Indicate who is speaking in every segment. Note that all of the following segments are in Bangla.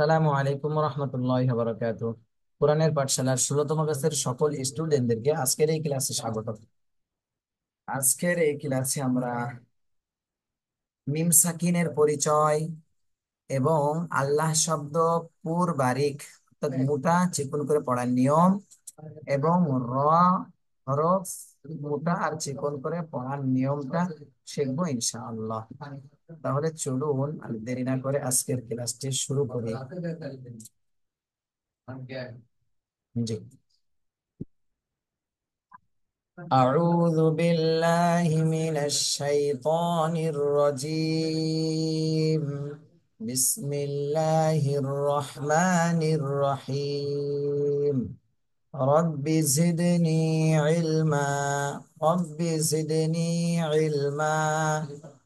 Speaker 1: সালামু আলাইকুম রহমতুল্লাহ বারকাত কোরআনের পাঠশালার ষোলতম ক্লাসের সকল স্টুডেন্টদেরকে আজকের এই ক্লাসে স্বাগত আজকের এই ক্লাসে আমরা মিম সাকিনের পরিচয় এবং আল্লাহ শব্দ পুর বারিক অর্থাৎ মোটা চিকন করে পড়ার নিয়ম এবং র হরফ মোটা আর চিকন করে পড়ার নিয়মটা শিখবো ইনশাআল্লাহ তাহলে চলুন আর দেরি না করে আজকের ক্লাসটি শুরু করি জি أعوذ بالله من الشيطان الرجيم بسم الله الرحمن الرحيم رب زدني علما رب زدني علما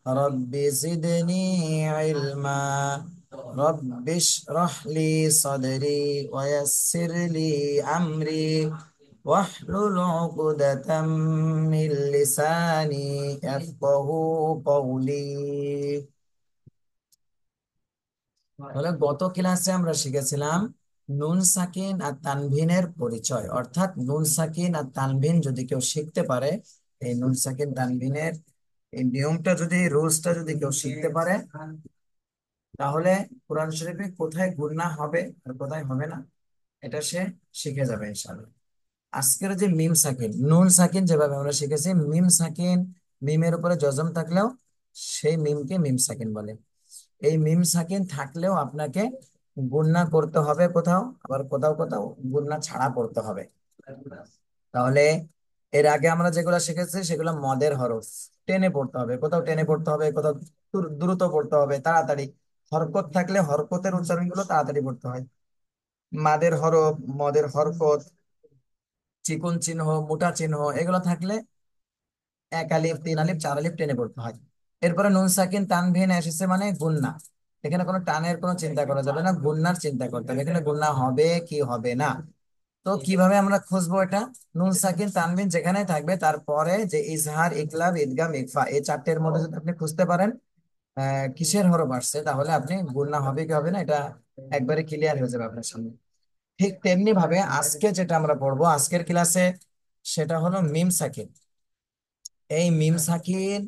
Speaker 1: رب زدني علما رب اشرح لي صدري ويسر لي أمري واحلل عقدة من لساني يفقه قولي তাহলে গত ক্লাসে আমরা শিখেছিলাম নুন সাকিন আর তানভিনের পরিচয় অর্থাৎ নুন সাকিন আর তানভিন যদি কেউ শিখতে পারে এই নুন সাকিন তানভিনের এই নিয়মটা যদি রুলসটা যদি কেউ শিখতে পারে তাহলে কোরআন শরীফে কোথায় গুণা হবে আর কোথায় হবে না এটা সে শিখে যাবে ইনশাআল্লাহ আজকের যে মিম সাকিন নুন সাকিন যেভাবে আমরা শিখেছি মিম সাকিন মিমের উপরে জজম থাকলেও সেই মিমকে মিম সাকিন বলে এই মিম সাকিন থাকলেও আপনাকে গুণনা করতে হবে কোথাও আবার কোথাও কোথাও গুণনা ছাড়া করতে হবে তাহলে এর আগে আমরা যেগুলো শিখেছি সেগুলো মদের হরফ টেনে পড়তে হবে কোথাও টেনে পড়তে হবে কোথাও দ্রুত পড়তে হবে তাড়াতাড়ি হরকত থাকলে হরকতের গুলো তাড়াতাড়ি পড়তে হয় মাদের হরফ মদের হরকত চিকুন চিহ্ন মোটা চিহ্ন এগুলো থাকলে এক আলিফ তিন আলিফ চার আলিফ টেনে পড়তে হয় এরপরে নুন সাকিন তানভিন এসেছে মানে গুন্না এখানে কোনো টানের কোনো চিন্তা করা যাবে না গুন্নার চিন্তা করতে হবে এখানে গুন্না হবে কি হবে না তো কিভাবে আমরা খুঁজবো এটা নুন সাকিন তানবিন যেখানে থাকবে তারপরে যে ইজহার ইকলাব ইদগাম ইকফা এই চারটের মধ্যে যদি আপনি খুঁজতে পারেন কিসের হরফ আসছে তাহলে আপনি না হবে কি হবে না এটা একবারে ক্লিয়ার হয়ে যাবে আপনার সামনে ঠিক তেমনি ভাবে আজকে যেটা আমরা পড়বো আজকের ক্লাসে সেটা হলো মিম সাকিন এই মিম হ্যাঁ। সাকিন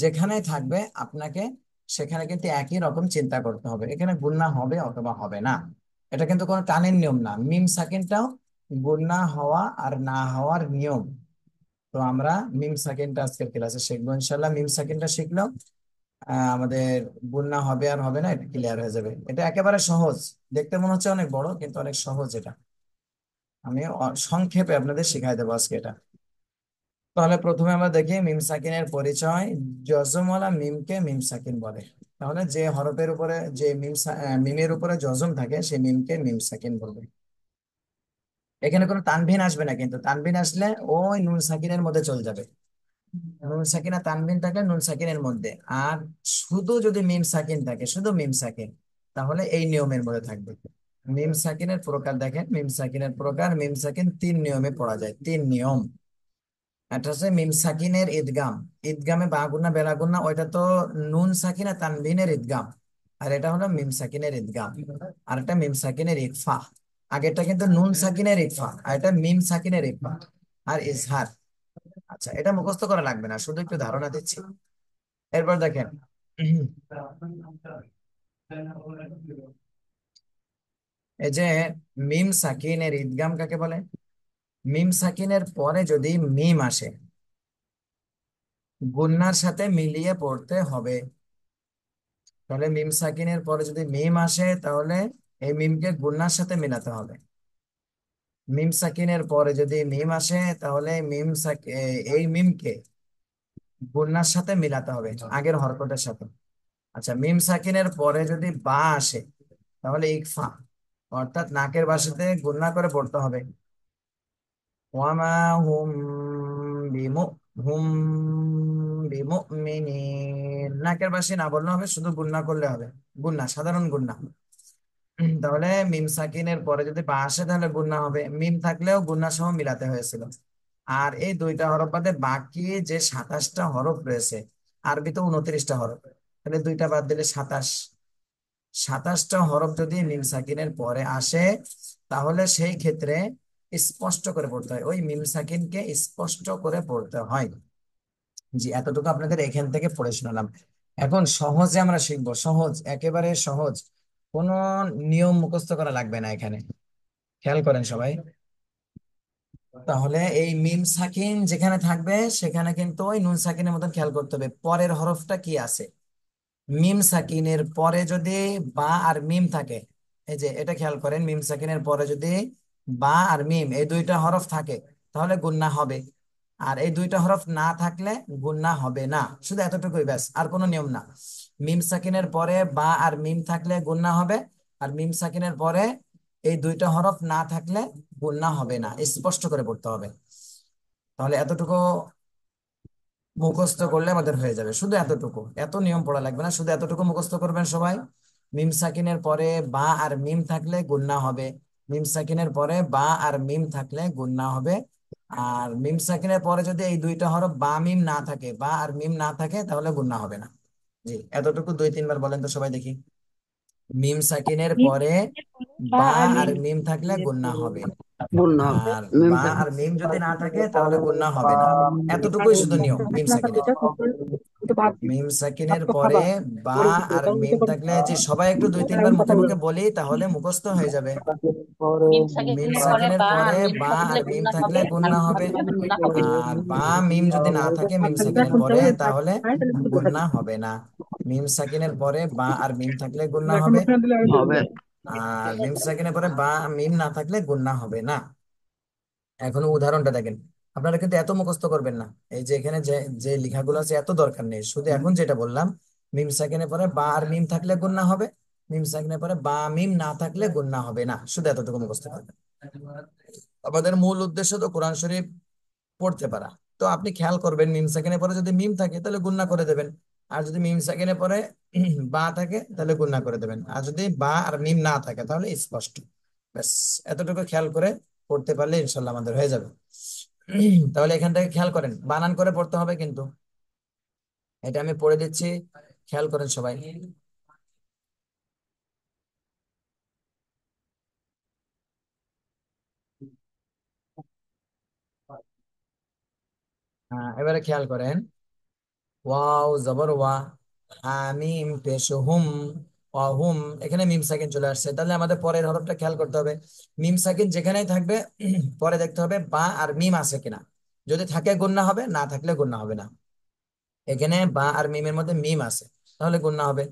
Speaker 1: যেখানে থাকবে আপনাকে সেখানে কিন্তু একই রকম চিন্তা করতে হবে এখানে গুণনা হবে অথবা হবে না এটা কিন্তু কোনো টানের নিয়ম না মিম সাকিনটাও গুণা হওয়া আর না হওয়ার নিয়ম তো আমরা মিম সেকেন্ডটা আজকের ক্লাসে শিখবো ইনশাল্লাহ মিম সেকেন্ডটা শিখলো আমাদের গুণা হবে আর হবে না এটা ক্লিয়ার হয়ে যাবে এটা একেবারে সহজ দেখতে মনে হচ্ছে অনেক বড় কিন্তু অনেক সহজ এটা আমি সংক্ষেপে আপনাদের শিখাই দেবো আজকে এটা তাহলে প্রথমে আমরা দেখি মিম সাকিনের পরিচয় জজমওয়ালা মিমকে মিম সাকিন বলে তাহলে যে হরফের উপরে যে মিম মিমের উপরে জজম থাকে সেই মিমকে মিম সাকিন বলবে এখানে কোনো তানভিন আসবে না কিন্তু তানভিন আসলে ওই নুন সাকিনের মধ্যে চলে যাবে নুন সাকিন আর তানভিন থাকলে নুন সাকিনের মধ্যে আর শুধু যদি মিম সাকিন থাকে শুধু মিম সাকিন তাহলে এই নিয়মের মধ্যে থাকবে মিম সাকিনের প্রকার দেখেন মিম সাকিনের প্রকার মিম সাকিন তিন নিয়মে পড়া যায় তিন নিয়ম এটা হচ্ছে মিম সাকিনের ঈদগাম ঈদগামে বাগুনা বেলাগুনা ওইটা তো নুন সাকিনা তানভিনের ঈদগাম আর এটা হলো মিম সাকিনের ঈদগাম আর একটা মিম সাকিনের ইকফা আগেরটা কিন্তু নুন আচ্ছা। সাকিনের ইকফা আর এটা মিম সাকিনের রিফা আর ইজহার আচ্ছা এটা মুখস্থ করা লাগবে না শুধু একটু ধারণা দিচ্ছি এরপর দেখেন এই যে মিম সাকিনের ইদগাম কাকে বলে মিম সাকিনের পরে যদি মিম আসে গুন্নার সাথে মিলিয়ে পড়তে হবে তাহলে মিম সাকিনের পরে যদি মিম আসে তাহলে এই মিমকে গুন্নার সাথে মিলাতে হবে মিম সাকিনের পরে যদি মিম আসে তাহলে মিম এই মিমকে গুন্নার সাথে মিলাতে হবে আগের হরকতের সাথে আচ্ছা মিম সাকিনের পরে যদি বা আসে তাহলে ইকফা অর্থাৎ নাকের বাসাতে গুন্না করে পড়তে হবে ওয়ামা হুম বিমু হুম মিনি নাকের বাসে না বললে হবে শুধু গুন্না করলে হবে গুন্না সাধারণ গুন্না তাহলে মিম সাকিনের পরে যদি বা আসে তাহলে গুন্না হবে মিম থাকলেও গুন্না সহ মিলাতে হয়েছিল আর এই দুইটা হরফ বাদে বাকি যে সাতাশটা হরফ রয়েছে আরবি তো উনত্রিশটা হরফ তাহলে দুইটা বাদ দিলে সাতাশ সাতাশটা হরফ যদি মিম সাকিনের পরে আসে তাহলে সেই ক্ষেত্রে স্পষ্ট করে পড়তে হয় ওই মিম সাকিনকে স্পষ্ট করে পড়তে হয় জি এতটুকু আপনাদের এখান থেকে পড়ে শোনালাম এখন সহজে আমরা শিখবো সহজ একেবারে সহজ কোন নিয়ম মুখস্থ করা লাগবে না এখানে খেয়াল করেন সবাই তাহলে এই মিম সাকিন যেখানে থাকবে সেখানে কিন্তু ওই নুন সাকিনের মতন খেয়াল করতে হবে পরের হরফটা কি আছে মিম সাকিনের পরে যদি বা আর মিম থাকে এই যে এটা খেয়াল করেন মিম সাকিনের পরে যদি বা আর মিম এই দুইটা হরফ থাকে তাহলে গুন্না হবে আর এই দুইটা হরফ না থাকলে গুন্না হবে না শুধু এতটুকুই ব্যাস আর কোনো নিয়ম না মিম সাকিনের পরে বা আর মিম থাকলে গুন্না হবে আর মিম সাকিনের পরে এই দুইটা হরফ না থাকলে গুন্না হবে না স্পষ্ট করে পড়তে হবে তাহলে এতটুকু মুখস্থ করলে আমাদের হয়ে যাবে শুধু এতটুকু এত নিয়ম পড়া লাগবে না শুধু এতটুকু মুখস্থ করবেন সবাই মিম সাকিনের পরে বা আর মিম থাকলে গুন্না হবে মিম সাকিনের পরে বা আর মিম থাকলে গুন্না হবে আর মিম সাকিনের পরে যদি এই দুইটা হরফ বা মিম না থাকে বা আর মিম না থাকে তাহলে গুন্না হবে না জি এতটুকু দুই তিনবার বলেন তো সবাই দেখি মিম সাকিনের পরে বা আর মিম থাকলে গুন্না হবে আর বা আর মিম যদি না থাকে তাহলে গুন্না হবে না এতটুকুই শুধু নিয়ম মিম সাকিনের মিম সাকিনের পরে বা আর মিম থাকলে যে সবাই একটু দুই তিনবার মুখে মুখে বলি তাহলে মুখস্থ হয়ে যাবে মিম সাকিনের সাকিনের পরে বা আর মিম থাকলে হবে আর বা মিম যদি না থাকে মিম সাকিনের পরে তাহলে গুণনা হবে না মিম সাকিনের পরে বা আর মিম থাকলে গুন্না হবে আর মিম সাকিনের পরে বা মিম না থাকলে গুন্না হবে না এখন উদাহরণটা দেখেন আপনারা কিন্তু এত মুখস্থ করবেন না এই যে এখানে যে যে লেখাগুলো আছে এত দরকার নেই শুধু এখন যেটা বললাম মিম সাকিনে পরে বা আর মিম থাকলে গুন্না হবে মিম সাকিনে পরে বা মিম না থাকলে গুন্না হবে না শুধু এতটুকু মুখস্থ করবেন আমাদের মূল উদ্দেশ্য তো কোরআন শরীফ পড়তে পারা তো আপনি খেয়াল করবেন মিম সাকিনে পরে যদি মিম থাকে তাহলে গুন্না করে দেবেন আর যদি মিম সাকিনে পরে বা থাকে তাহলে গুন্না করে দেবেন আর যদি বা আর মিম না থাকে তাহলে স্পষ্ট ব্যাস এতটুকু খেয়াল করে পড়তে পারলে ইনশাল্লাহ আমাদের হয়ে যাবে তাহলে এখান থেকে খেয়াল করেন বানান করে পড়তে হবে কিন্তু এটা আমি পড়ে দিচ্ছি খেয়াল করেন সবাই হ্যাঁ, এবারে খেয়াল করেন ওয়াও জবর ওয়া আমিম পেশ হুম হুম এখানে মিম সাকিন চলে আসছে তাহলে আমাদের পরের হরফটা খেয়াল করতে হবে মিম যেখানেই থাকবে পরে দেখতে হবে বা আর মিম আছে কিনা যদি থাকে হবে না থাকলে হবে না এখানে বা আর মিমের মধ্যে মিম আছে তাহলে হবে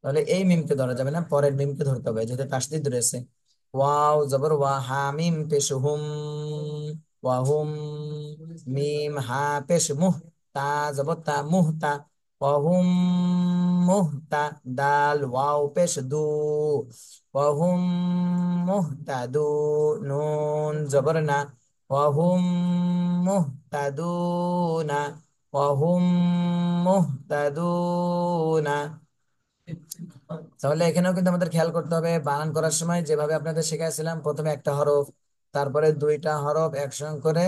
Speaker 1: তাহলে এই মিমকে ধরা যাবে না পরের মিমকে ধরতে হবে যেহেতু তাসদিদ রয়েছে ওয়াও জবর ওয়া হা মিম পেশ হুম ওয়া হুম মিম হা পেশ মুহ তা জবর তা মুহ তা وهم مهتد دال واو وهم مهتدو نون زبرنا وهم مهتدون وهم مهتدون তাহলে এখানেও কিন্তু আমাদের খেয়াল করতে হবে বানান করার সময় যেভাবে আপনাদের শেখাইছিলাম প্রথমে একটা হরফ তারপরে দুইটা হরফ একসঙ্গে করে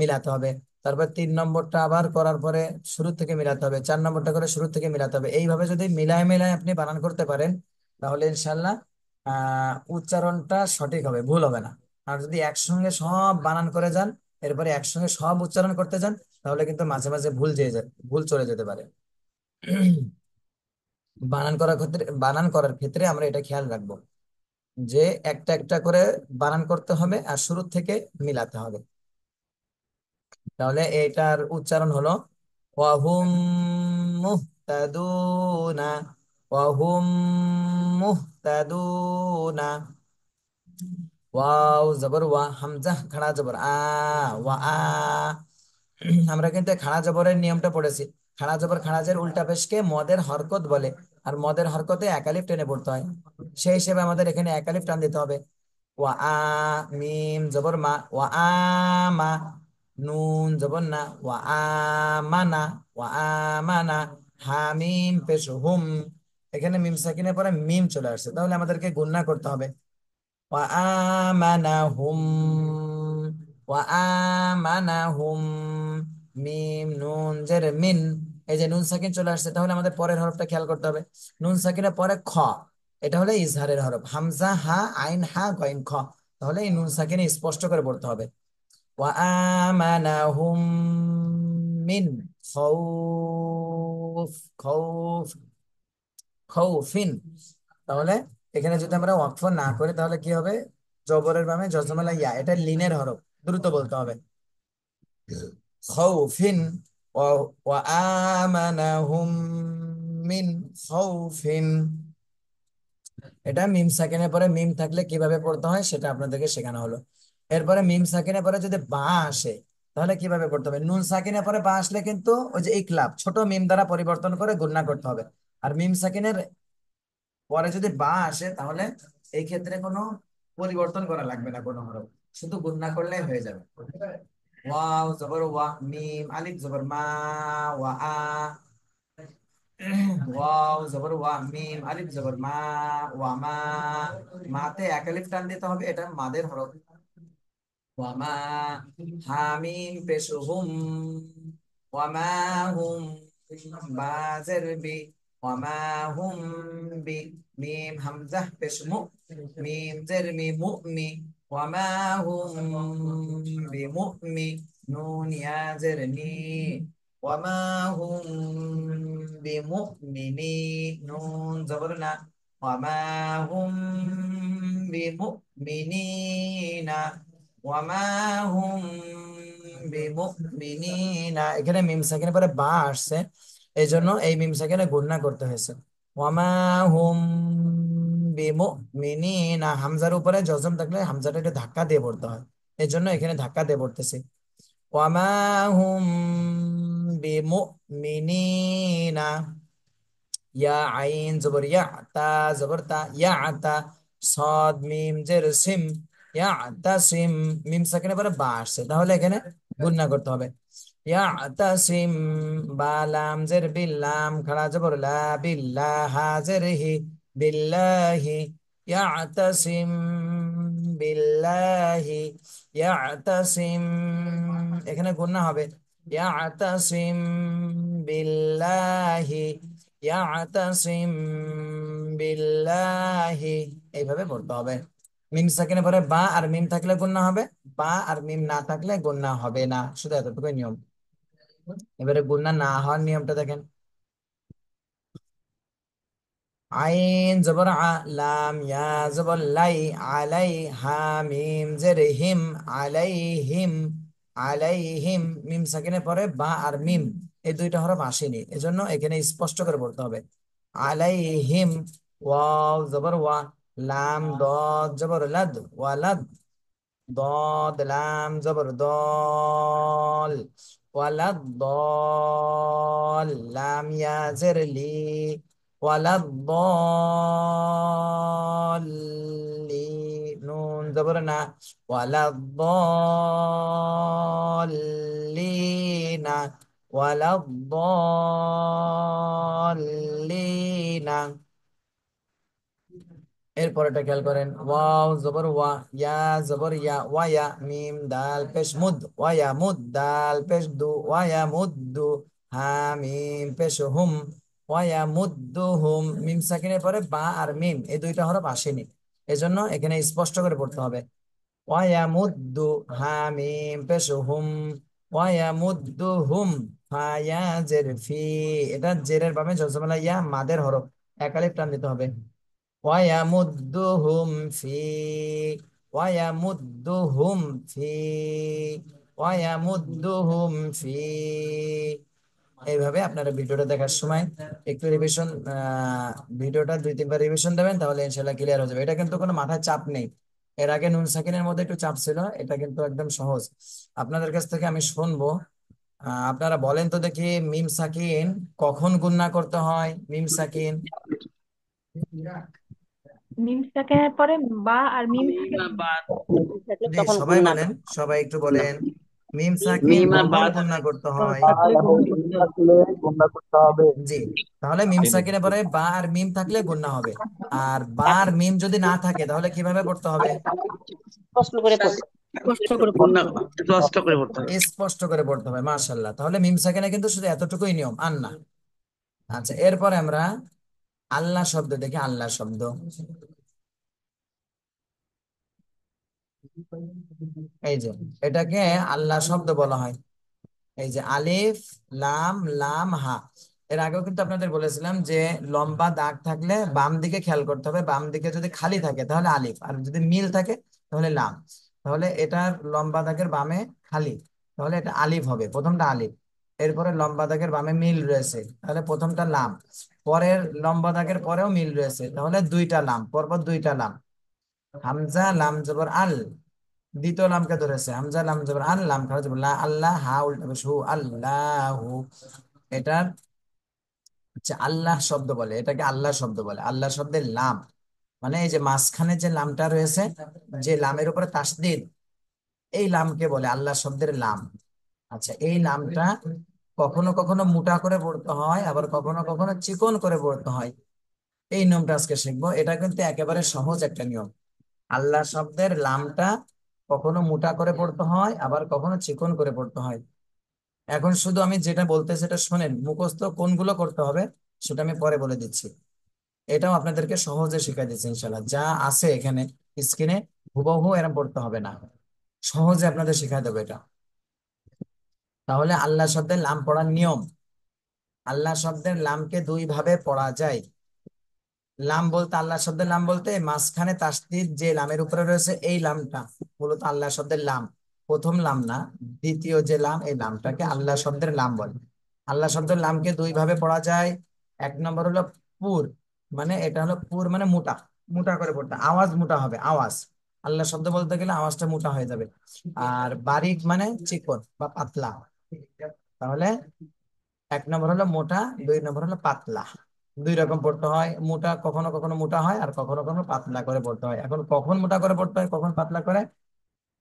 Speaker 1: মিলাতে হবে তারপর তিন নম্বরটা আবার করার পরে শুরু থেকে মিলাতে হবে চার নম্বরটা করে শুরু থেকে মিলাতে হবে এইভাবে যদি মিলায় মিলায় আপনি বানান করতে পারেন তাহলে ইনশাল্লাহ আহ উচ্চারণটা সঠিক হবে ভুল হবে না আর যদি একসঙ্গে সব বানান করে যান এরপরে একসঙ্গে সব উচ্চারণ করতে যান তাহলে কিন্তু মাঝে মাঝে ভুল যেয়ে যায় ভুল চলে যেতে পারে বানান করার ক্ষেত্রে বানান করার ক্ষেত্রে আমরা এটা খেয়াল রাখবো যে একটা একটা করে বানান করতে হবে আর শুরু থেকে মিলাতে হবে তাহলে এটার উচ্চারণ হলো ওয়াহুম মুহতাদুনা ওয়াহুম মুহতাদুনা ওয়াও জবর ওয়া হামজা জবর আ ওয়া আ আমরা কিন্তু খাড়া জবরের নিয়মটা পড়েছি খাড়া জবর খাড়াজের উল্টা পেশকে মদের হরকত বলে আর মদের হরকতে একালিফ টেনে পড়তে হয় সেই হিসেবে আমাদের এখানে একালিফ টান দিতে হবে ওয়া আ মিম জবর মা ওয়া আ মা নুন যাবেন না ওয়া আমানা ওয়া আমানা হামিম পেশ হুম এখানে মিম সাকিনের পরে মিম চলে আসছে তাহলে আমাদেরকে গুণনা করতে হবে ওয়া আমানা হুম ওয়া আমানা হুম মিম নুন জের মিন এই যে নুন সাকিন চলে আসছে তাহলে আমাদের পরের হরফটা খেয়াল করতে হবে নুন সাকিনের পরে খ এটা হলে ইজহারের হরফ হামজা হা আইন হা গাইন খ তাহলে এই নুন সাকিনে স্পষ্ট করে পড়তে হবে وآمنهم من খৌফ خوف খৌফিন তাহলে এখানে যদি আমরা ওয়াকফ না করি তাহলে কি হবে জবরের বামে জজমালা ইয়া এটা লিনের হরফ দ্রুত বলতে হবে খৌফিন وآمنهم من خوف এটা মিম সেকেন্ডের পরে মিম থাকলে কিভাবে পড়তে হয় সেটা আপনাদেরকে শেখানো হলো এরপরে মিম সাকিনের পরে যদি বা আসে তাহলে কিভাবে করতে হবে নুন সাকিনের পরে বা আসলে কিন্তু ওই যে ইকলাব ছোট মিম দ্বারা পরিবর্তন করে গুণনা করতে হবে আর মিম সাকিনের পরে যদি বা আসে তাহলে এই ক্ষেত্রে কোনো পরিবর্তন করা লাগবে না কোনো হরফ শুধু গুণনা করলে হয়ে যাবে ওয়াও জবর ওয়া মিম আলিফ জবর মা ওয়া আ ওয়াও জবর ওয়া মিম আলিফ জবর মা ওয়া মা মাতে এক টান দিতে হবে এটা মাদের হরফ وما حامين بشهم وما هم بازر بي وما هم بي ميم همزة بشمو ميم زرمي مؤمي وما هم بمؤمي نون يا زرمي وما هم بمؤمني نون زبرنا وما هم بمؤمنين এখানে মিম সাকিনের পরে বা আসছে এই জন্য এই মিম সাকিনে গুণনা করতে হয়েছে ওয়ামা হুম না হামজার উপরে জজম থাকলে হামজাটা একটু ধাক্কা দিয়ে পড়তে হয় এই জন্য এখানে ধাক্কা দিয়ে পড়তেছে ওয়ামা হুম না ইয়া আইন জবর ইয়া তা জবর তা ইয়া তা সদ মিম জের সিম ইয়াতাসিম মিম সাকিনের পরে বা আসছে তাহলে এখানে গুণনা করতে হবে ইয়াতাসিম বা লাম জের বিল্লাম খাড়া জবর লা বিল্লাহ হাজের হি বিল্লাহি ইয়াতাসিম বিল্লাহি ইয়াতাসিম এখানে গুণনা হবে ইয়াতাসিম বিল্লাহি ইয়াতাসিম বিল্লাহি এইভাবে বলতে হবে মিম সেকেন্ডে পরে বা আর মিম থাকলে গুণনা হবে বা আর মিম না থাকলে গুণনা হবে না শুধু এতটুকুই নিয়ম এবারে গুণনা না হওয়ার নিয়মটা দেখেন আইন জবর আলাম ইয়া জবর লাই আলাই হা মিম জের হিম আলাই হিম আলাই হিম মিম সেকেন্ডে পরে বা আর মিম এই দুইটা হরফ আসেনি এজন্য এখানে স্পষ্ট করে বলতে হবে আলাই হিম ওয়াও জবর ওয়া লাম দ জবর লাদ ওয়ালাদ ضاد لام زبر ضال ولا الضال لام يا زر لي ولا الضالين نون زبرنا ولا الضالين ولا الضالين এরপরেটা খেয়াল করেন ওয়াও জবর ওয়া ইয়া জবর ইয়া ওয়ায়া মিম দাল পেশ মুদ ওয়ায়া মুদ দাল পেশ দু ওয়ায়া দু হা মিম পেশ হুম ওয়ায়া দু হুম মিম সাকিনের পরে বা আর মিম এই দুইটা হরফ আসেনি এজন্য এখানে স্পষ্ট করে পড়তে হবে ওয়ায়া দু হা মিম পেশ হুম ওয়ায়া দু হুম ফায়া জের ফি এটা জেরের বামে জজমালা ইয়া মাদের হরফ একালে প্রাণ দিতে হবে ويمدهم ফি ويمدهم في ويمدهم ফি এইভাবে আপনারা ভিডিওটা দেখার সময় একটু রিভিশন ভিডিওটা দুই তিনবার রিভিশন দেবেন তাহলে ইনশাল্লাহ ক্লিয়ার হয়ে যাবে এটা কিন্তু কোনো মাথায় চাপ নেই এর আগে নুন সাকিনের মধ্যে একটু চাপ ছিল এটা কিন্তু একদম সহজ আপনাদের কাছ থেকে আমি শুনবো আপনারা বলেন তো দেখি মিম সাকিন কখন গুন্না করতে হয় মিম সাকিন হ্যাঁ, পরে বা আর তখন সবাই বলেন সবাই একটু বলেন মিম সাকিব মিম বা করতে হয় জি তাহলে মিম পরে বা আর মিম থাকলে গুণা হবে আর বা আর মিম যদি না থাকে তাহলে কিভাবে করতে হবে স্পষ্ট করে পড়তে হবে মাশাল্লাহ তাহলে মিম সাকিনে কিন্তু শুধু এতটুকুই নিয়ম আর না আচ্ছা এরপরে আমরা আল্লাহ শব্দ দেখে আল্লাহ শব্দ এই যে এটাকে আল্লাহ শব্দ বলা হয় এই যে আলিফ লাম লাম হা এর আগেও কিন্তু আপনাদের বলেছিলাম যে লম্বা দাগ থাকলে বাম দিকে খেয়াল করতে হবে বাম দিকে যদি খালি থাকে তাহলে আলিফ আর যদি মিল থাকে তাহলে লাম তাহলে এটার লম্বা দাগের বামে খালি তাহলে এটা আলিফ হবে প্রথমটা আলিফ এরপরে লম্বা দাগের বামে মিল রয়েছে তাহলে প্রথমটা লাম পরের লম্বা দাগের পরেও মিল রয়েছে তাহলে দুইটা লাম পরপর দুইটা লাম হামজা লাম জবর আল দ্বিতীয় লামকে ধরেছে হামজা লাম জবর আল লাম খাওয়া জবর লা আল্লাহ হা উল্টা হু আল্লাহ এটার হচ্ছে আল্লাহ শব্দ বলে এটাকে আল্লাহ শব্দ বলে আল্লাহ শব্দের লাম মানে এই যে মাঝখানে যে লামটা রয়েছে যে লামের উপরে তাসদিদ এই লামকে বলে আল্লাহ শব্দের লাম আচ্ছা এই লামটা কখনো কখনো মোটা করে পড়তে হয় আবার কখনো কখনো চিকন করে পড়তে হয় এই নিয়মটা আজকে শিখবো এটা কিন্তু একেবারে সহজ একটা নিয়ম আল্লাহ শব্দের লামটা কখনো মোটা করে পড়তে হয় আবার কখনো চিকন করে পড়তে হয় এখন শুধু আমি যেটা বলতে সেটা শোনেন মুখস্থ কোনগুলো করতে হবে সেটা আমি পরে বলে দিচ্ছি এটাও আপনাদেরকে সহজে শিখাই দিচ্ছি ইনশাল্লাহ যা আছে এখানে স্ক্রিনে হুবহু এরম পড়তে হবে না সহজে আপনাদের শিখাই দেবে এটা তাহলে আল্লাহ শব্দের লাম পড়ার নিয়ম আল্লাহ শব্দের লামকে দুই ভাবে পড়া যায় লাম বলতে আল্লাহ শব্দের লাম বলতে মাঝখানে তাসদিদ যে লামের উপরে রয়েছে এই লামটা মূলত আল্লাহ শব্দের লাম প্রথম লাম না দ্বিতীয় যে লাম এই লামটাকে আল্লাহ শব্দের লাম বলে আল্লাহ শব্দের লামকে দুই ভাবে পড়া যায় এক নম্বর হলো পুর মানে এটা হলো পুর মানে মোটা মোটা করে পড়তে আওয়াজ মোটা হবে আওয়াজ আল্লাহ শব্দ বলতে গেলে আওয়াজটা মোটা হয়ে যাবে আর বারিক মানে চিকন বা পাতলা তাহলে এক নম্বর হলো মোটা দুই নম্বর হলো পাতলা দুই রকম পড়তে হয় মোটা কখনো কখনো মোটা হয় আর কখনো কখনো পাতলা করে পড়তে হয় এখন কখন মোটা করে পড়তে হয় কখন পাতলা করে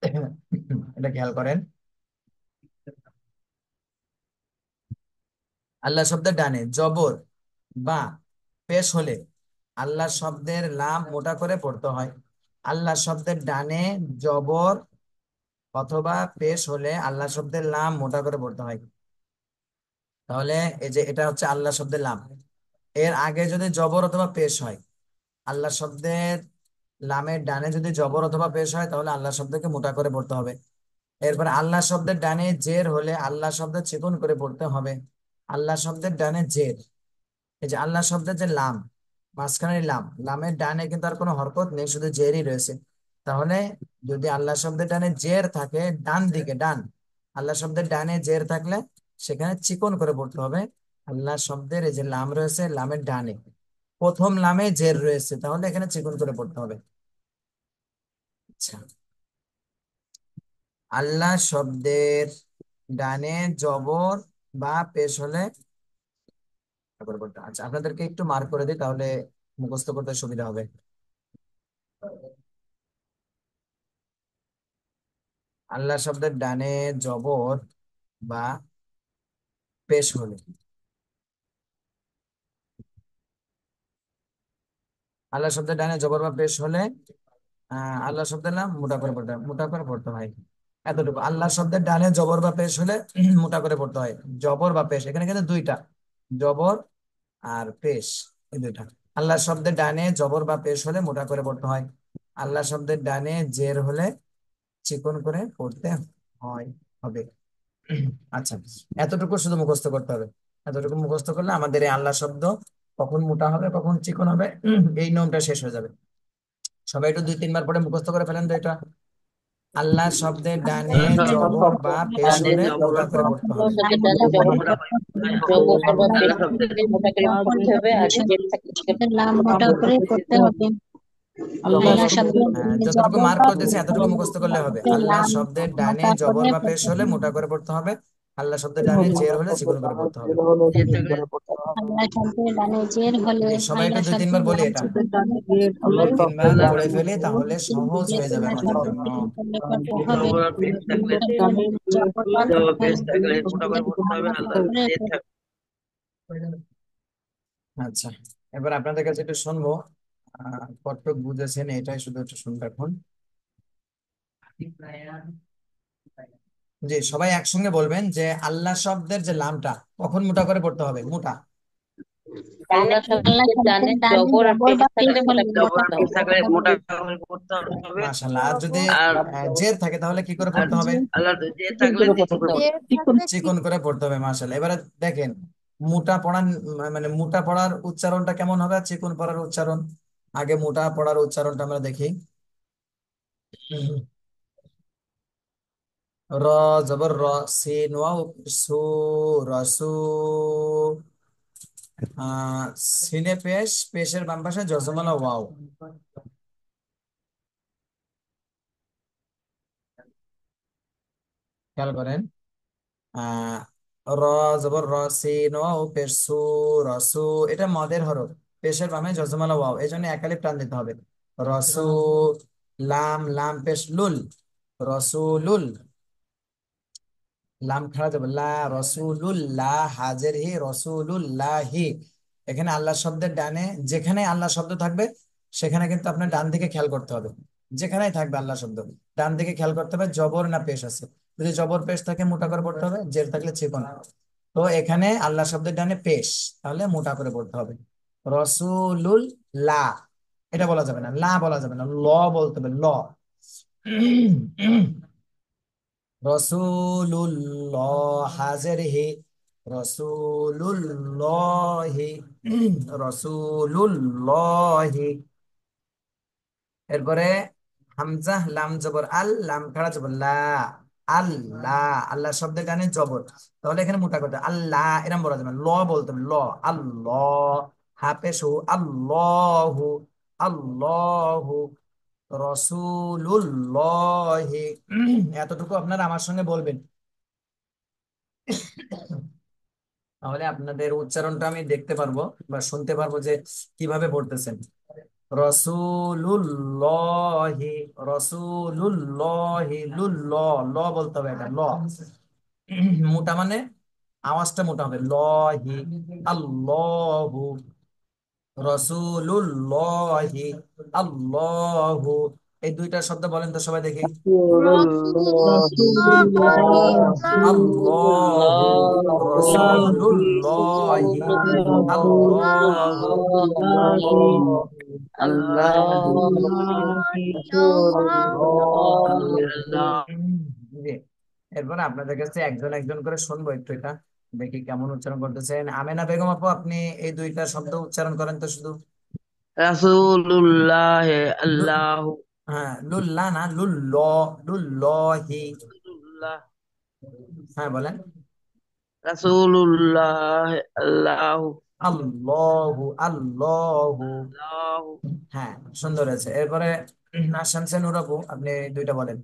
Speaker 1: এটা খেয়াল করেন আল্লাহ শব্দের ডানে জবর বা পেশ হলে আল্লাহ শব্দের লাভ মোটা করে পড়তে হয় আল্লাহ শব্দের ডানে জবর অথবা পেশ হলে আল্লাহ শব্দের লাম মোটা করে পড়তে হয় তাহলে এই যে এটা হচ্ছে আল্লাহ শব্দের লাম এর আগে যদি জবর অথবা পেশ হয় আল্লাহ শব্দের লামের ডানে যদি জবর অথবা পেশ হয় তাহলে আল্লাহ শব্দকে মোটা করে পড়তে হবে এরপর আল্লাহ শব্দের ডানে জের হলে আল্লাহ শব্দ চিকন করে পড়তে হবে আল্লাহ শব্দের ডানে জের এই যে আল্লাহ শব্দের যে লাম মাঝখানের লাম লামের ডানে কিন্তু আর কোনো হরকত নেই শুধু জেরই রয়েছে তাহলে যদি আল্লাহ শব্দের ডানে জের থাকে ডান দিকে ডান আল্লাহ শব্দের ডানে জের থাকলে সেখানে চিকন করে পড়তে হবে আল্লাহ শব্দের এই যে লাম রয়েছে লামের ডানে প্রথম লামে জের রয়েছে তাহলে এখানে চিকন করে পড়তে হবে আচ্ছা আল্লাহ শব্দের ডানে জবর বা পেশ হলে আচ্ছা আপনাদেরকে একটু মার্ক করে দিই তাহলে মুখস্থ করতে সুবিধা হবে আল্লাহ শব্দের ডানে জবর বা পেশ হলে আল্লাহ শব্দের ডানে জবর বা পেশ হলে আল্লাহ শব্দের নাম মোটা করে পড়তে হয় মোটা করে পড়তে হয় এতটুকু আল্লাহ শব্দের ডানে জবর বা পেশ হলে মোটা করে পড়তে হয় জবর বা পেশ এখানে কিন্তু দুইটা জবর আর পেশ এই দুইটা আল্লাহ শব্দের ডানে জবর বা পেশ হলে মোটা করে পড়তে হয় আল্লাহ শব্দের ডানে জের হলে চিকন করে পড়তে হয় হবে আচ্ছা এতটুকু শুধু মুখস্ত করতে হবে এতটুকু মুখস্ত করলে আমাদের এই আল্লাহ শব্দ কখন মোটা হবে কখন চিকন হবে এই নিয়মটা শেষ হয়ে যাবে সবাই একটু দুই তিনবার পরে মুখস্ত করে ফেলেন তো এটা আল্লাহ শব্দের ডানে বা মোটা করে পড়তে হবে মোটা করে পড়তে হবে
Speaker 2: যতটুকু মার্ক করতেছে এতটুকু মুখস্ত
Speaker 1: করলে হবে আল্লাহ শব্দের ডানে জবর বা পেশ হলে মোটা করে পড়তে হবে আল্লাহ শব্দের ডানে জের হলে চিকন করে পড়তে হবে তিনবার বলি এটা ফেলে তাহলে সহজ হয়ে যাবে আমাদের জন্য আচ্ছা এবার আপনাদের কাছে একটু শুনবো কতটুক বুঝেছেন এটাই শুধু একটু শুনে রাখুন জি সবাই একসঙ্গে বলবেন যে আল্লাহ শব্দের যে লামটা কখন মোটা করে পড়তে হবে মোটা আর যদি জের থাকে তাহলে কি করে পড়তে হবে করে পড়তে হবে এবারে দেখেন মোটা পড়ার মানে মোটা পড়ার উচ্চারণটা কেমন হবে আর চিকন পড়ার উচ্চারণ আগে মোটা পড়ার উচ্চারণটা আমরা দেখি র জবর র সিন ওয়াও সু রসু সিনে পেশ পেশের বাম পাশে জজমালা ওয়াও খেয়াল করেন র জবর র সিন ওয়াও পেশ সু রসু এটা মদের হরফ পেশের বামে জজমালা ওয়াও এই জন্য একালে প্রাণ দিতে হবে রসু লাম লাম পেশ লুল রসুলুল লাম খাড়া যাবে লা রসুলুল্লাহ হাজের হি রসুলুল্লাহি এখানে আল্লাহ শব্দের ডানে যেখানে আল্লাহ শব্দ থাকবে সেখানে কিন্তু আপনার ডান দিকে খেয়াল করতে হবে যেখানেই থাকবে আল্লাহ শব্দ ডান দিকে খেয়াল করতে হবে জবর না পেশ আছে যদি জবর পেশ থাকে মোটা করে পড়তে হবে জের থাকলে চিকন তো এখানে আল্লাহ শব্দের ডানে পেশ তাহলে মোটা করে পড়তে হবে রসুলুল লা এটা বলা যাবে না লা বলা যাবে না ল বলতে হবে ল রসুলুল্লাহ হাজের হে রসুলুল্লাহি রসুলুল্লাহি এরপরে হামজা লাম জবর আল লাম খাড়া জবর লা আল্লাহ আল্লাহ শব্দের গানে জবর তাহলে এখানে মোটা করতে আল্লাহ এরম বলা যাবে ল বলতে হবে ল আল্লাহ হাফেজহু আল্লাহু আল্লাহু রসুলুল্লাহ এতটুকু আপনারা আমার সঙ্গে বলবেন তাহলে আপনাদের উচ্চারণটা আমি দেখতে পারবো বা শুনতে পারবো যে কিভাবে পড়তেছেন রসুলুল্লাহি রসুলুল্লাহি লুল্ল ল বলতে হবে এটা ল মোটা মানে আওয়াজটা মোটা হবে লহি আল্লাহু রসুলুল্লাহি আল্লাহু এই দুইটা শব্দ বলেন তো সবাই দেখি এরপরে আপনাদের কাছে একজন একজন করে শুনবো একটু এটা দেখি কেমন উচ্চারণ করতেছেন আমেনা বেগম আপু আপনি এই দুইটা শব্দ উচ্চারণ করেন তো শুধু রাসূলুল্লাহ আল্লাহ হ্যাঁ লুল্লা না লুল্ল লুল্লহি হ্যাঁ বলেন রাসূলুল্লাহ আল্লাহ আল্লাহু আল্লাহু হ্যাঁ সুন্দর আছে এরপরে আসানসেন আপু আপনি দুইটা বলেন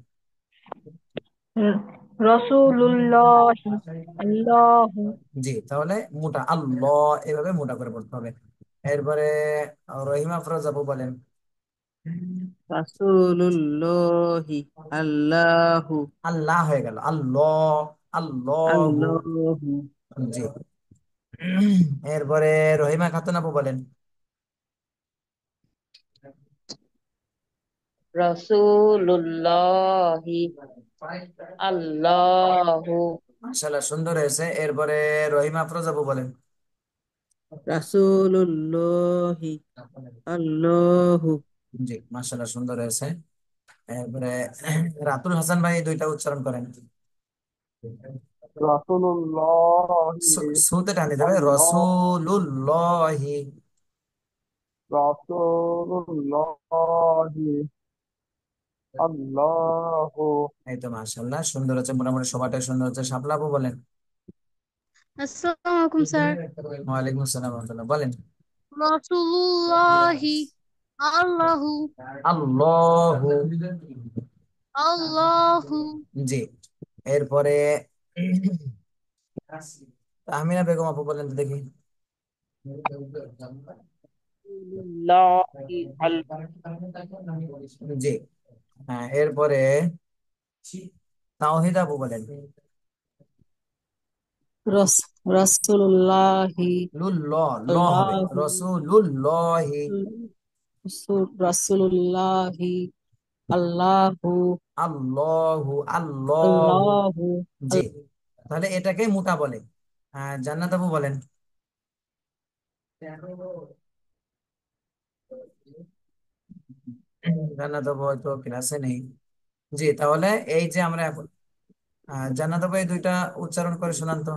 Speaker 1: হ্যাঁ, রসুলুল্লাহ আল্লাহ জি তাহলে মোটা আল্লাহ এভাবে মোটা করে পড়তে হবে এরপরে রহিমা আপু বলেন আল্লাহ হয়ে গেল আল্লাহ আল্লাহু জি এরপরে রহিমা খাতুন আপু বলেন রাসূলুল্লাহি আল্লাহু মাশাআল্লাহ সুন্দর হয়েছে এরপরে বলেন জি মাশাআল্লাহ সুন্দর হয়েছে এরপরে রাতুল হাসান ভাই দুইটা উচ্চারণ করেন রাসূলুল্লাহি সুতে টানে যাবে রাসূলুল্লাহি রাসূলুল্লাহি আল্লাহ এই তো মাশাআল্লাহ সুন্দর আছে মোটামুটি সবাটাই সুন্দর আছে শাপলা আপু বলেন আসসালামু আলাইকুম স্যার ওয়ালাইকুম আসসালাম বলেন জি এরপরে আমিনা বেগম আপু বলেন তো দেখি জি হ্যাঁ এরপরে তাওহিদ আবু বলেন রসুল্লাহি ল হবে রসুলুল্লাহি রসুল্লাহি আল্লাহু জি তাহলে এটাকে মুতা বলে জান্নাত আবু বলেন হয়তো ক্লাসে নেই জি তাহলে এই যে আমরা এখন এই দুইটা উচ্চারণ করে শোনান তো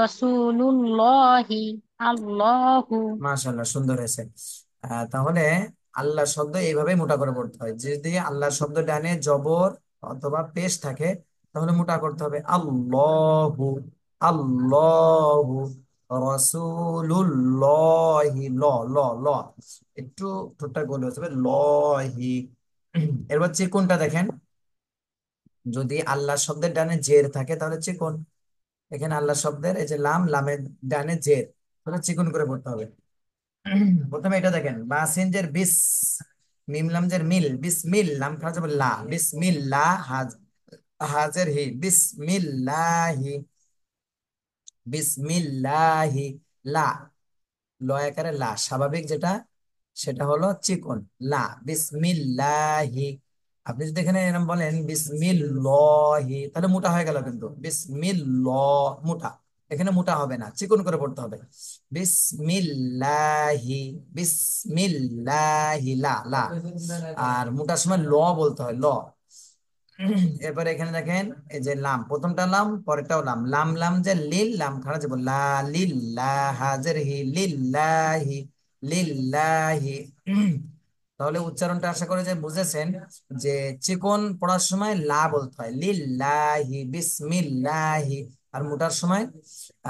Speaker 1: রসুলুল্লাহি মাশাল্লাহ সুন্দর হয়েছে আহ, তাহলে আল্লাহ শব্দ এইভাবে মোটা করে পড়তে হয় যদি আল্লাহ শব্দ ডানে জবর অথবা পেশ থাকে তাহলে মোটা করতে হবে আল্লাহ আল্লাহ রসুলুল্লাহি ল ল ল একটু ঠোঁটটা গলে হচ্ছে লহি এরপর চিকুনটা দেখেন যদি আল্লাহ শব্দের ডানে জের থাকে তাহলে চিকুন এখানে আল্লাহ শব্দের এই যে লাম লামের ডানে জের তাহলে চিকুন করে পড়তে হবে প্রথমে এটা দেখেন বাসিনজের বিস মিম লামজের মিল বিসমিল লাম খাওয়া যাবে লা মিল্লা হাজ হাজের হি বিস হি বিসমিল্লাহি লা ল আকারে লা স্বাভাবিক যেটা সেটা হলো চিকন লা বিসমিল্লাহি আপনি যদি এখানে এরকম বলেন বিসমিল্লাহি তাহলে মোটা হয়ে গেল কিন্তু বিসমিল্ল মোটা এখানে মোটা হবে না চিকন করে পড়তে হবে বিসমিল্লাহি বিসমিল্লাহি লা লা আর মোটার সময় ল বলতে হয় ল এরপরে এখানে দেখেন এই যে লাম প্রথমটা লাম পরেরটাও লাম লাম লাম যে লিল লাম খানা যাবো লা লিল্লাহাজের হি লিল্লাহি লিল্লাহি তাহলে উচ্চারণটা আশা করে যে বুঝেছেন যে চিকন পড়ার সময় লা বলতে হয় লিল্লাহি বিসমিল্লাহি আর মোটার সময়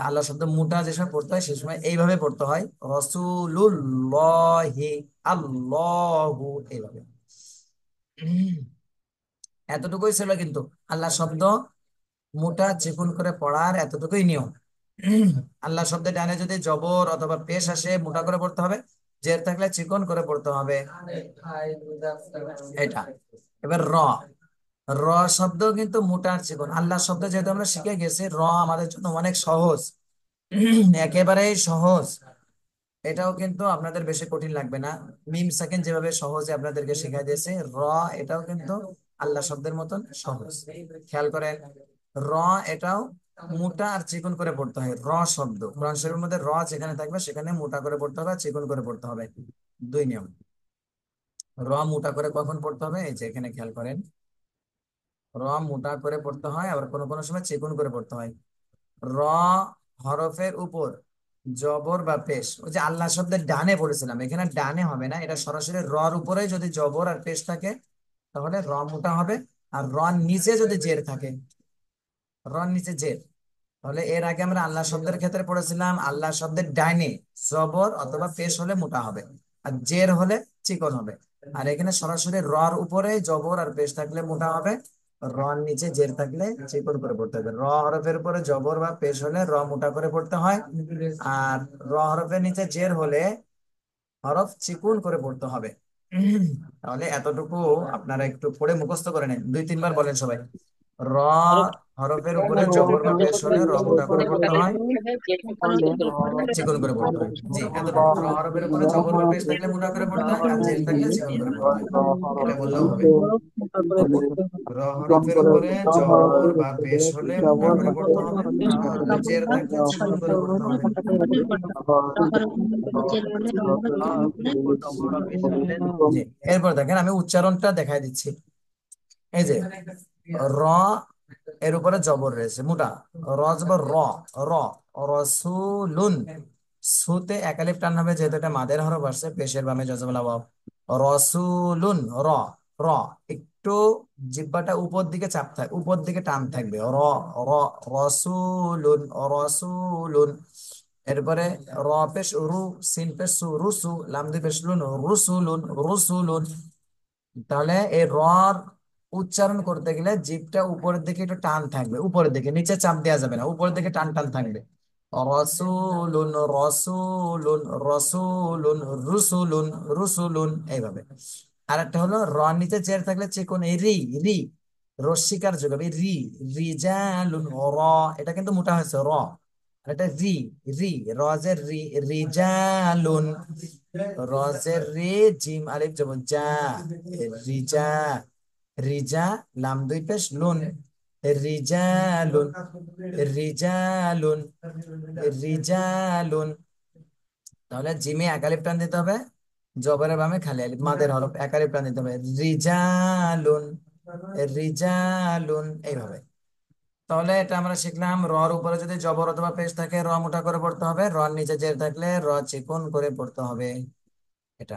Speaker 1: আল্লাহ শব্দ মোটা যে সময় পড়তে হয় সে সময় এইভাবে পড়তে হয় রসুলুল্লাহি আল্লাহু এইভাবে এতটুকুই ছিল কিন্তু আল্লাহ শব্দ মোটা চিকুন করে পড়ার এতটুকুই নিয়ম আল্লাহ শব্দে ডানে যদি জবর অথবা পেশ আসে মোটা করে পড়তে হবে জের থাকলে চিকন করে পড়তে হবে এটা এবার র র শব্দ কিন্তু মোটা আর চিকন আল্লাহ শব্দ যেহেতু আমরা শিখে গেছি র আমাদের জন্য অনেক সহজ একেবারেই সহজ এটাও কিন্তু আপনাদের বেশি কঠিন লাগবে না মিম সেকেন্ড যেভাবে সহজে আপনাদেরকে শেখা দিয়েছে র এটাও কিন্তু আল্লাহ শব্দের মতন সহজ খেয়াল করেন র এটাও মোটা আর চিকন করে পড়তে হয় র শব্দ কোরআন শরীরের মধ্যে র যেখানে থাকবে সেখানে মোটা করে পড়তে হবে চিকন করে পড়তে হবে দুই নিয়ম র মোটা করে কখন পড়তে হবে এই যে এখানে খেয়াল করেন র মোটা করে পড়তে হয় আবার কোনো কোনো সময় চিকন করে পড়তে হয় র হরফের উপর জবর বা পেশ ওই যে আল্লাহ শব্দের ডানে পড়েছিলাম এখানে ডানে হবে না এটা সরাসরি রর উপরে যদি জবর আর পেশ থাকে তাহলে র মোটা হবে আর রন নিচে যদি জের থাকে রন নিচে জের তাহলে এর আগে আমরা আল্লাহ শব্দের ক্ষেত্রে পড়েছিলাম আল্লাহ শব্দের ডাইনে জবর অথবা পেশ হলে মোটা হবে আর জের হলে চিকন হবে আর এখানে সরাসরি রর উপরে জবর আর পেশ থাকলে মোটা হবে রন নিচে জের থাকলে চিকন করে পড়তে হবে র হরফের উপরে জবর বা পেশ হলে র মোটা করে পড়তে হয় আর র হরফের নিচে জের হলে হরফ চিকুন করে পড়তে হবে তাহলে এতটুকু আপনারা একটু পড়ে মুখস্থ করে নেন দুই তিনবার বলেন সবাই র হরফের উপরে জবর বা পেশ হলে র মোটা করে পড়তে হয় চিকন করে পড়তে হয় জি র হরফের উপরে জবর বা পেশ থাকলে মোটা করে পড়তে হয় আর জেল থাকলে চিকন করে পড়তে হয় এটা হবে র হরফের উপরে জবর বা পেশ হলে মোটা করে পড়তে হবে আর থাকলে চিকন করে পড়তে হবে এরপর দেখেন আমি উচ্চারণটা দেখাই দিচ্ছি এই যে র এর উপরে জবর রয়েছে মোটা র জবর র র রসুলুন সুতে একালিপ টান হবে যেহেতু এটা মাদের হর বসে পেশের বামে জজবলা বাব রসুলুন র র একটু জিব্বাটা উপর দিকে চাপ থাক উপর দিকে টান থাকবে র র রসুলুন রসুলুন এরপরে র পেশ রু সিন পেশ সু রুসু লাম দুই পেশ লুন রুসুলুন রুসুলুন তাহলে এই র উচ্চারণ করতে গেলে জিভটা উপরের দিকে একটু টান থাকবে উপরের দিকে নিচে চাপ দেওয়া যাবে না উপরের দিকে টান টান থাকবে রসুলুন রসুলুন রসুলুন রুসুলুন রুসুলুন এইভাবে আর একটা হলো র নিচে চেয়ার থাকলে চিকন এই রি রি রস্বীকার যোগ হবে রি রিজালুন র এটা কিন্তু মোটা হয়েছে র এটা রি রি রজের রি রিজালুন রজের রে জিম আলিফ যেমন যা রিজা রিজা লাম দুই পেশ লুন রিজালুন রিজালুন রিজালুন তাহলে জিমে একালিপ প্রাণ দিতে হবে জবরের বামে খালি আলিফ মাদের হরফ একালিপ প্রাণ দিতে হবে রিজালুন রিজালুন এইভাবে তাহলে এটা আমরা শিখলাম রর উপরে যদি জবর অথবা পেশ থাকে র মোটা করে পড়তে হবে রর নিচে জের থাকলে র চিকন করে পড়তে হবে এটা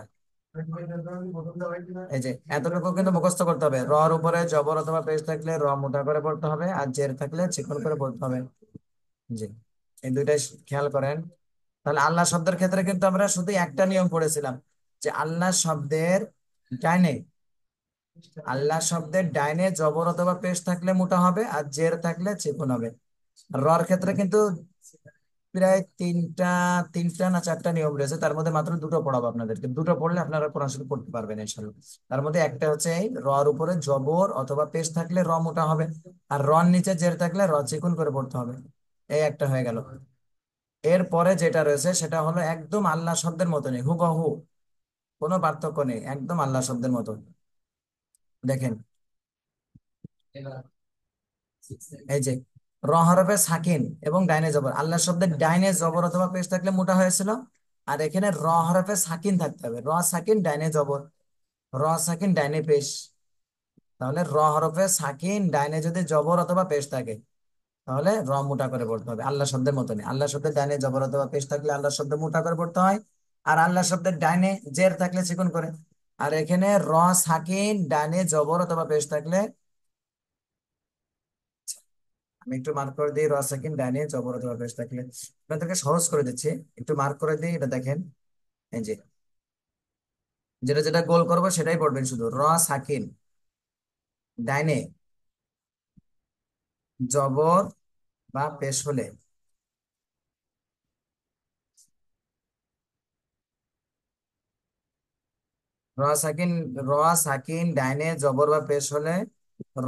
Speaker 1: এই যে এতটুকু কিন্তু মুখস্থ করতে হবে র উপরে জবর অথবা পেস্ট থাকলে র মোটা করে পড়তে হবে আর জের থাকলে চিকন করে পড়তে হবে জি এই দুইটাই খেয়াল করেন তাহলে আল্লাহ শব্দের ক্ষেত্রে কিন্তু আমরা শুধু একটা নিয়ম পড়েছিলাম যে আল্লাহ শব্দের ডাইনে আল্লাহ শব্দের ডাইনে জবর অথবা পেশ থাকলে মোটা হবে আর জের থাকলে চিকন হবে রর ক্ষেত্রে কিন্তু প্রায় তিনটা তিনটা না চারটা নিয়ম রয়েছে তার মধ্যে মাত্র দুটো পড়াবো আপনাদেরকে দুটো পড়লে আপনারা কোরআন শরীফ পড়তে পারবেন ইনশাল্লাহ তার মধ্যে একটা হচ্ছে এই রর উপরে জবর অথবা পেশ থাকলে র মোটা হবে আর রন নিচে জের থাকলে র চিকুন করে পড়তে হবে এই একটা হয়ে গেল এরপরে যেটা রয়েছে সেটা হলো একদম আল্লাহ শব্দের মতনই হুবহু কোনো পার্থক্য নেই একদম আল্লাহ শব্দের মতো দেখেন এই যে র হরফে সাকিন এবং ডাইনে জবর আল্লাহ শব্দে ডাইনে জবর অথবা পেশ থাকলে মোটা হয়েছিল আর এখানে র হরফে সাকিন থাকতে হবে র সাকিন ডাইনে জবর র সাকিন ডাইনে পেশ তাহলে র হরফে সাকিন ডাইনে যদি জবর অথবা পেশ থাকে তাহলে র মোটা করে পড়তে হবে আল্লাহ শব্দের মতনই আল্লাহ শব্দের ডাইনে জবর অথবা পেশ থাকলে আল্লাহ শব্দ মোটা করে পড়তে হয় আর আল্লাহ শব্দের ডাইনে জের থাকলে চিকন করে আর এখানে র সাকিন ডাইনে জবর অথবা পেশ থাকলে একটু মার্ক করে দিই র কিন ডাইনে জবর অথবা পেশ থাকলে আপনাদেরকে সহজ করে দিচ্ছি একটু মার্ক করে দিই এটা দেখেন এই যে যেটা যেটা গোল করবো সেটাই পড়বেন শুধু র সাকিন ডাইনে জবর বা পেশ হলে র সাকিন র সাকিন ডাইনে জবর বা পেশ হলে র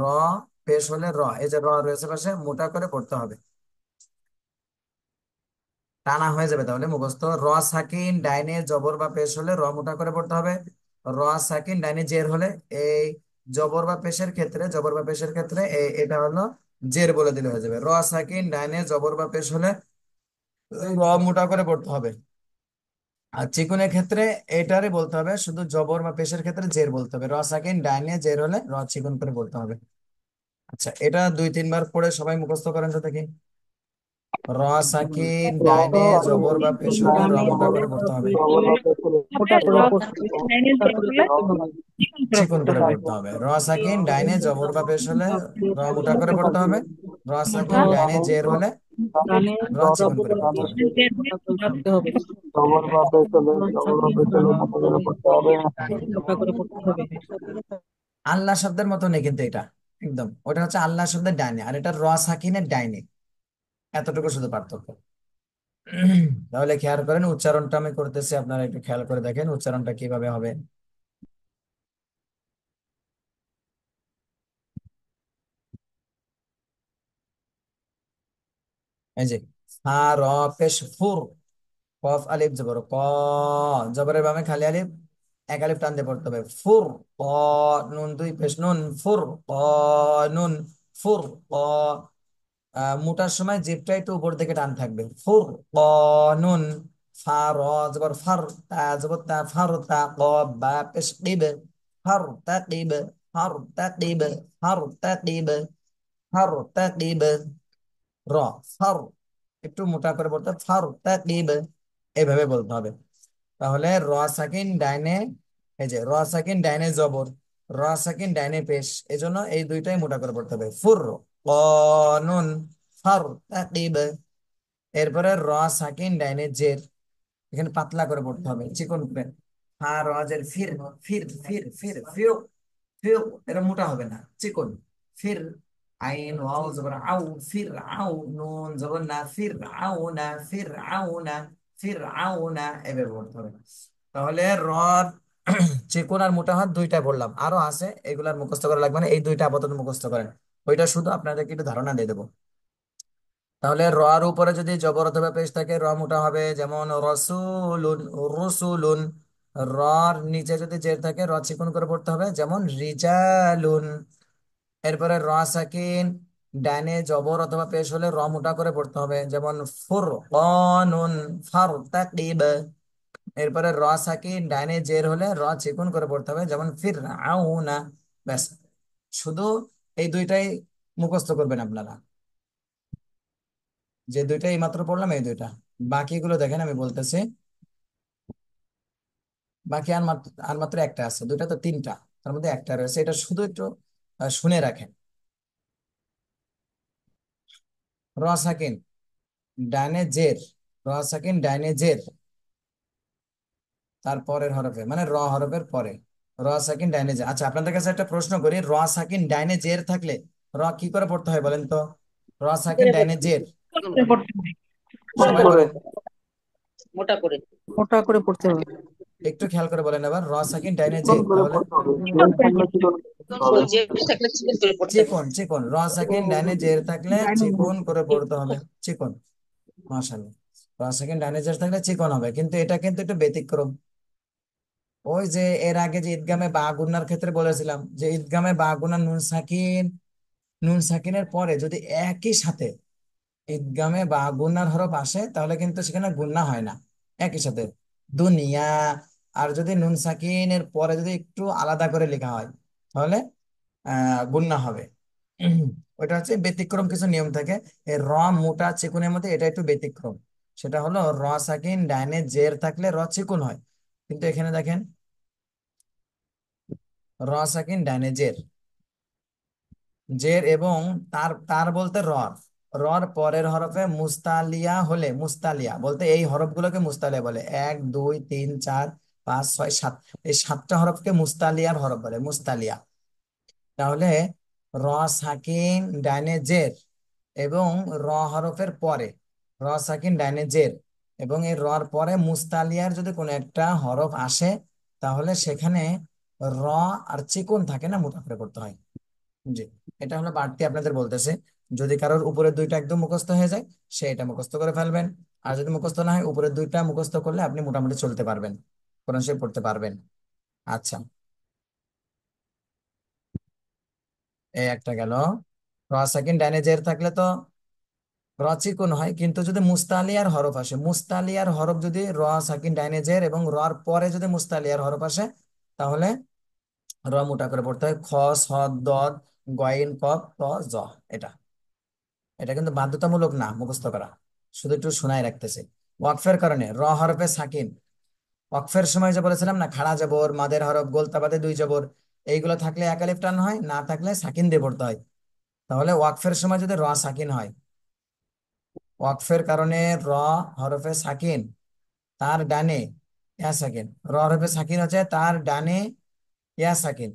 Speaker 1: পেশ হলে র এই যে র রয়েছে পাশে মোটা করে পড়তে হবে টানা হয়ে যাবে তাহলে মুখস্থ র সাকিন ডাইনে জবর বা পেশ হলে র মোটা করে পড়তে হবে র সাকিন ডাইনে জের হলে এই জবর বা পেশের ক্ষেত্রে জবর বা পেশের ক্ষেত্রে এটা হলো জের বলে দিলে হয়ে যাবে র সাকিন ডাইনে জবর বা পেশ হলে র মোটা করে পড়তে হবে আর চিকুনের ক্ষেত্রে এটারে বলতে হবে শুধু জবর বা পেশের ক্ষেত্রে জের বলতে হবে র সাকিন ডাইনে জের হলে র চিকুন করে বলতে হবে আচ্ছা এটা দুই তিনবার পড়ে সবাই মুখস্থ করেন তো দেখি র ডাইনে জবর বা পেশনে র মোটা করে পড়তে হবে চিকন করে পড়তে হবে র ডাইনে জবর বা পেশ হলে র মোটা করে পড়তে হবে র সাকিন ডাইনে জের হলে র চিকন করে পড়তে হবে আল্লাহ শব্দের মতো নেই কিন্তু এটা একদম ওটা হচ্ছে আল্লাহ শব্দের ডাইনে আর এটা রস হাকিনের ডাইনে এতটুকু শুধু পার্থক্য তাহলে খেয়াল করেন উচ্চারণটা আমি করতেছি আপনারা একটু খেয়াল করে দেখেন উচ্চারণটা কিভাবে হবে এই যে ফুর কফ আলিফ জবর ক জবরের বামে খালি আলিফ এক আলিফ টানতে পড়তে হবে ফুর ক নুন দুই পেশ নুন ফুর ক নুন ফুর ক মোটার সময় জিপটা একটু উপর থেকে টান থাকবে ফুর ক নুন ফার জবর ফার তা জবর তা ফার তা ক বা পেশ কিবে ফার তা কিবে ফার তা কিবে ফার তা কিবে ফার তা কিবে র ফার একটু মোটা করে বলতে ফার তা কিবে এভাবে বলতে হবে তাহলে র সাকিন ডাইনে এই যে র সাকিন ডাইনে জবর র সাকিন ডাইনে পেশ এজন্য এই দুইটাই মোটা করে পড়তে হবে ফুর কনুন ফার তাকিব এরপরে র সাকিন ডাইনে জের এখানে পাতলা করে পড়তে হবে চিকন করে ফার রাজের ফির ফির ফির ফির ফিউ ফিউ এটা মোটা হবে না চিকন ফির আইন ওয়াও জবর আউ ফির আউ নুন জবর না ফির আউ না ফির আউ না ফির আউ না এভাবে পড়তে হবে তাহলে র চিকন আর মোটা হাত দুইটা বললাম আরো আছে এগুলার মুখস্থ করা লাগবে না এই দুইটা আপাতত মুখস্থ করেন ওইটা শুধু আপনাদেরকে একটু ধারণা দিয়ে দেবো তাহলে র উপরে যদি জবর অথবা পেশ থাকে র মোটা হবে যেমন রসুলুন রসুলুন রর নিচে যদি জের থাকে র চিকুন করে পড়তে হবে যেমন রিজালুন এরপরে র সাকিন ডানে জবর অথবা পেশ হলে র মোটা করে পড়তে হবে যেমন ফুরকানুন ফারতাকিব এরপরে র সাকিন ডাইনে জের হলে র চিকুন করে পড়তে হবে যেমন ফির না ব্যাস শুধু এই দুইটাই মুখস্থ করবেন আপনারা যে দুইটাই মাত্র পড়লাম এই দুইটা বাকিগুলো দেখেন আমি বলতেছি বাকি আর মাত্র আর মাত্র একটা আছে দুইটা তো তিনটা তার মধ্যে একটা রয়েছে এটা শুধু একটু শুনে রাখেন র সাকিন ডাইনে জের র সাকিন ডাইনে জের তারপরের হরফে মানে র হরফের পরে র সাকিন ডাইনেজে আচ্ছা আপনাদের কাছে একটা প্রশ্ন করি র সাকিন ডাইনে থাকলে র কি করে পড়তে হয় বলেন তো র সাকিন ডাইনে মোটা করে মোটা করে পড়তে হবে একটু খেয়াল করে বলেন এবার র সাকিন ডাইনে জের চিকন চিকন র সাকিন ডাইনে থাকলে চিকন করে পড়তে হবে চিকন মাশাআল্লাহ র সাকিন ডাইনে থাকলে চিকন হবে কিন্তু এটা কিন্তু একটু ব্যতিক্রম ওই যে এর আগে যে ঈদগামে বাগুনার ক্ষেত্রে বলেছিলাম যে ঈদগামে বাগুনা নুন সাকিন নুন সাকিনের পরে যদি একই সাথে ঈদগামে বাগুনার হরফ আসে তাহলে কিন্তু সেখানে গুন্না হয় না একই সাথে দুনিয়া আর যদি নুন সাকিনের পরে যদি একটু আলাদা করে লেখা হয় তাহলে আহ গুন্না হবে ওটা হচ্ছে ব্যতিক্রম কিছু নিয়ম থাকে র মোটা চিকুনের মধ্যে এটা একটু ব্যতিক্রম সেটা হলো র সাকিন ডাইনে জের থাকলে র চিকুন হয় কিন্তু এখানে দেখেন র সাকিন ডাইনে জের জের এবং তার তার বলতে রর রর পরের হরফে মুস্তালিয়া হলে মুস্তালিয়া বলতে এই হরফগুলোকে মুস্তালিয়া বলে এক দুই তিন চার পাঁচ ছয় সাত এই সাতটা হরফকে মুস্তালিয়ার হরফ বলে মুস্তালিয়া তাহলে র সাকিন ডাইনে জের এবং র হরফের পরে র সাকিন ডাইনে জের এবং এই রর পরে মুস্তালিয়ার যদি কোনো একটা হরফ আসে তাহলে সেখানে র আর চিকন থাকে না মুতাফরে করতে হয় জি এটা হলো বাড়তি আপনাদের বলতেছে যদি কারোর উপরে দুইটা একদম মুখস্থ হয়ে যায় সে এটা মুখস্থ করে ফেলবেন আর যদি মুখস্থ না হয় উপরে দুইটা মুখস্থ করলে আপনি মোটামুটি চলতে পারবেন কোরআন শরীফ পড়তে পারবেন আচ্ছা এই একটা গেল র সেকেন্ড ডাইনে জের থাকলে তো রচিকুন হয় কিন্তু যদি মুস্তালিয়ার হরফ আসে মুস্তালিয়ার হরফ যদি র সাকিন ডাইনে এবং রর পরে যদি মুস্তালিয়ার হরফ আসে তাহলে র মোটা করে পড়তে হয় খ স দ গয়েন ক ত জ এটা এটা কিন্তু বাধ্যতামূলক না মুখস্থ করা শুধু একটু শোনায় রাখতেছে ওয়াকফের কারণে র হরফে সাকিন ওয়াকফের সময় যে বলেছিলাম না খাড়া জবর মাদের হরফ গোলতাবাদে দুই জবর এইগুলো থাকলে একালিফ টান হয় না থাকলে সাকিন দিয়ে পড়তে হয় তাহলে ওয়াকফের সময় যদি র সাকিন হয় ওয়াকফের কারণে র হরফে সাকিন তার ডানে ইয়া সাকিন র হরফে সাকিন হচ্ছে তার ডানে ইয়া সাকিন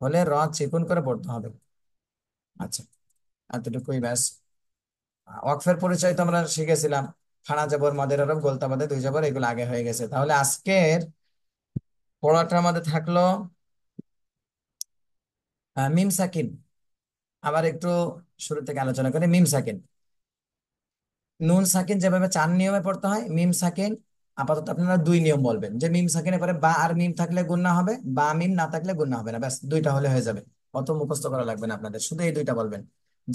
Speaker 1: হলে র চিকুন করে পড়তে হবে আচ্ছা এতটুকুই ব্যাস ওয়াকফের পরিচয় তো আমরা শিখেছিলাম খানা জবর মাদের আরব গোলতা মাদের দুই জবর এগুলো আগে হয়ে গেছে তাহলে আজকের পড়াটা আমাদের থাকলো মিম সাকিন আবার একটু শুরু থেকে আলোচনা করে মিম সাকিন নুন সাকিন যেভাবে চার নিয়মে পড়তে হয় মিম সাকিন আপাতত আপনারা দুই নিয়ম বলবেন যে মিম সাকিনে পরে বা আর মিম থাকলে গুণনা হবে বা মিম না থাকলে গুণনা হবে না ব্যাস দুইটা হলে হয়ে যাবে অত মুখস্থ করা লাগবে না আপনাদের শুধু এই দুইটা বলবেন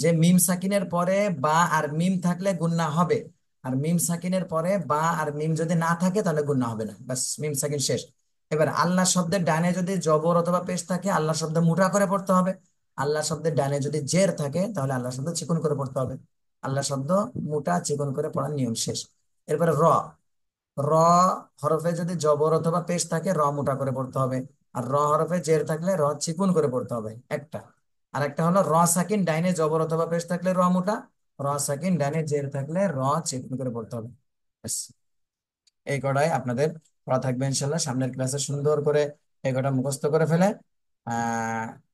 Speaker 1: যে মিম সাকিনের পরে বা আর মিম থাকলে গুণনা হবে আর মিম সাকিনের পরে বা আর মিম যদি না থাকে তাহলে গুণনা হবে না ব্যাস মিম সাকিন শেষ এবার আল্লাহ শব্দের ডানে যদি জবর অথবা পেশ থাকে আল্লাহ শব্দ মোটা করে পড়তে হবে আল্লাহ শব্দের ডানে যদি জের থাকে তাহলে আল্লাহ শব্দ চিকন করে পড়তে হবে আল্লাহ শব্দ মোটা চিকন করে পড়ার নিয়ম শেষ এরপরে র র হরফে যদি জবর অথবা পেশ থাকে র মোটা করে পড়তে হবে আর র হরফে জের থাকলে র চিকুন করে পড়তে হবে একটা আর একটা হলো র সাকিন ডাইনে জবর অথবা পেশ থাকলে র মোটা র সাকিন ডাইনে জের থাকলে র চিকুন করে পড়তে হবে এই কটাই আপনাদের পড়া থাকবে ইনশাল্লাহ সামনের ক্লাসে সুন্দর করে এই কটা মুখস্থ করে ফেলে আহ